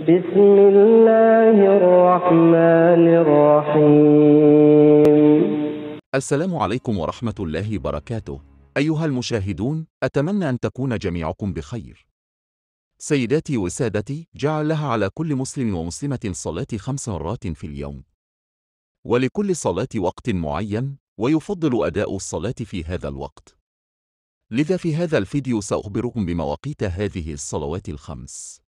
بسم الله الرحمن الرحيم السلام عليكم ورحمة الله وبركاته أيها المشاهدون أتمنى أن تكون جميعكم بخير سيداتي وسادتي جعلها على كل مسلم ومسلمة صلاة خمس مرات في اليوم ولكل صلاة وقت معين ويفضل أداء الصلاة في هذا الوقت لذا في هذا الفيديو سأخبركم بمواقيت هذه الصلوات الخمس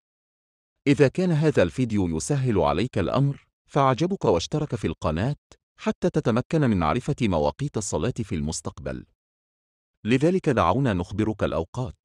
إذا كان هذا الفيديو يسهل عليك الأمر فعجبك واشترك في القناة حتى تتمكن من معرفة مواقيت الصلاة في المستقبل لذلك دعونا نخبرك الأوقات